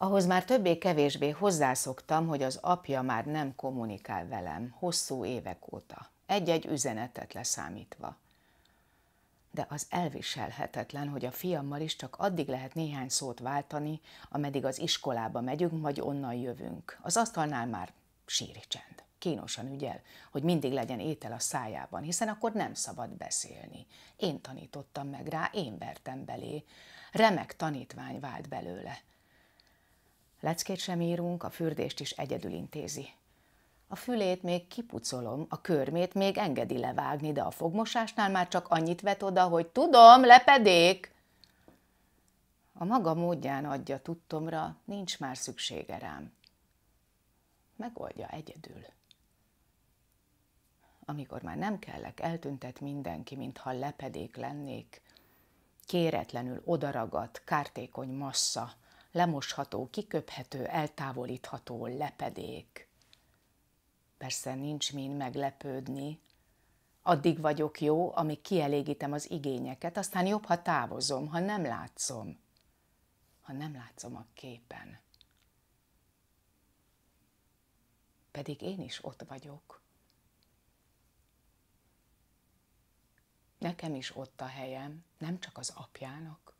Ahhoz már többé-kevésbé hozzászoktam, hogy az apja már nem kommunikál velem hosszú évek óta, egy-egy üzenetet leszámítva. De az elviselhetetlen, hogy a fiammal is csak addig lehet néhány szót váltani, ameddig az iskolába megyünk, vagy onnan jövünk. Az asztalnál már síri csend. Kínosan ügyel, hogy mindig legyen étel a szájában, hiszen akkor nem szabad beszélni. Én tanítottam meg rá, én vertem belé. Remek tanítvány vált belőle – Leckét sem írunk, a fürdést is egyedül intézi. A fülét még kipucolom, a körmét még engedi levágni, de a fogmosásnál már csak annyit vet oda, hogy tudom, lepedék! A maga módján adja tudtomra, nincs már szüksége rám. Megoldja egyedül. Amikor már nem kellek, eltüntet mindenki, mintha lepedék lennék. Kéretlenül odaragadt, kártékony massza – lemosható, kiköphető, eltávolítható lepedék. Persze nincs mind meglepődni. Addig vagyok jó, amíg kielégítem az igényeket, aztán jobb, ha távozom, ha nem látszom. Ha nem látszom a képen. Pedig én is ott vagyok. Nekem is ott a helyem, nem csak az apjának.